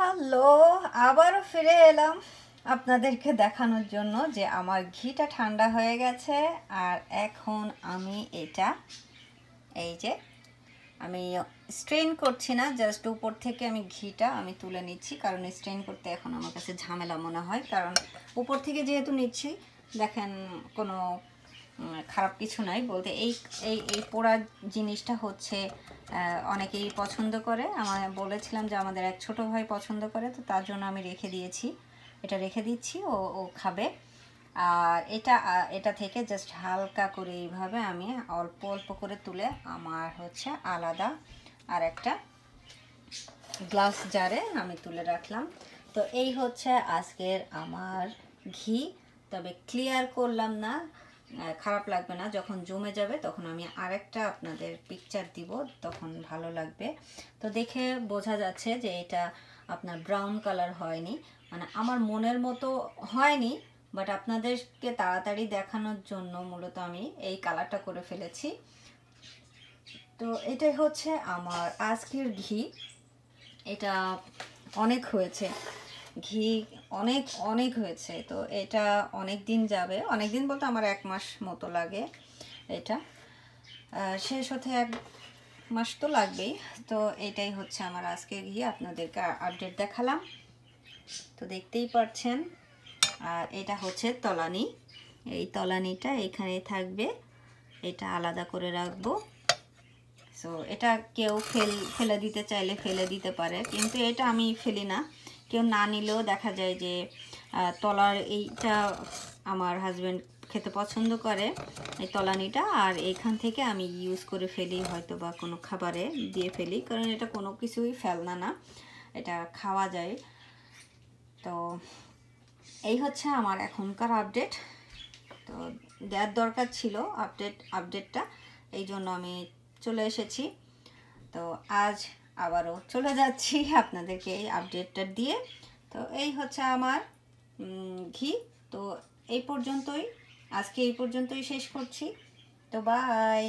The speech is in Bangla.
হ্যালো আবারও ফিরে এলাম আপনাদেরকে দেখানোর জন্য যে আমার ঘিটা ঠান্ডা হয়ে গেছে আর এখন আমি এটা এই যে আমি স্ট্রেন করছি না জাস্ট উপর থেকে আমি ঘিটা আমি তুলে নিচ্ছি কারণ স্ট্রেন করতে এখন আমার কাছে ঝামেলা মনে হয় কারণ উপর থেকে যেহেতু নিচ্ছি দেখেন কোনো খারাপ কিছু নাই বলতে এই এই এই পোড়া জিনিসটা হচ্ছে অনেকেই পছন্দ করে আমার বলেছিলাম যে আমাদের এক ছোট ভাই পছন্দ করে তো তার জন্য আমি রেখে দিয়েছি এটা রেখে দিচ্ছি ও ও খাবে আর এটা এটা থেকে জাস্ট হালকা করে এইভাবে আমি অল্প অল্প করে তুলে আমার হচ্ছে আলাদা আর একটা গ্লাস জারে আমি তুলে রাখলাম তো এই হচ্ছে আজকের আমার ঘি তবে ক্লিয়ার করলাম না খারাপ লাগবে না যখন জমে যাবে তখন আমি আরেকটা আপনাদের পিকচার দিব তখন ভালো লাগবে তো দেখে বোঝা যাচ্ছে যে এটা আপনার ব্রাউন কালার হয়নি মানে আমার মনের মতো হয়নি বাট আপনাদেরকে তাড়াতাড়ি দেখানোর জন্য মূলত আমি এই কালারটা করে ফেলেছি তো এটাই হচ্ছে আমার আজকের ঘি এটা অনেক হয়েছে ঘি অনেক অনেক হয়েছে তো এটা অনেক দিন যাবে অনেক দিন বলতে আমার এক মাস মতো লাগে এটা শেষ হতে এক মাস তো লাগবেই তো এটাই হচ্ছে আমার আজকে গিয়ে আপনাদেরকে আপডেট দেখালাম তো দেখতেই পাচ্ছেন আর এটা হচ্ছে তলানি এই তলানিটা এখানে থাকবে এটা আলাদা করে রাখবো সো এটা কেউ ফেল ফেলে দিতে চাইলে ফেলে দিতে পারে কিন্তু এটা আমি ফেলি না কেউ না নিলেও দেখা যায় যে তলার এইটা আমার হাজব্যান্ড খেতে পছন্দ করে এই তলানিটা আর এইখান থেকে আমি ইউজ করে ফেলি হয়তো বা কোনো খাবারে দিয়ে ফেলি কারণ এটা কোনো কিছুই ফেলনা না এটা খাওয়া যায় তো এই হচ্ছে আমার এখনকার আপডেট তো দেওয়ার দরকার ছিল আপডেট আপডেটটা এই জন্য আমি চলে এসেছি তো আজ আবারও চলে যাচ্ছি আপনাদেরকে এই আপডেটটা দিয়ে তো এই হচ্ছে আমার ঘি তো এই পর্যন্তই আজকে এই পর্যন্তই শেষ করছি তো বাই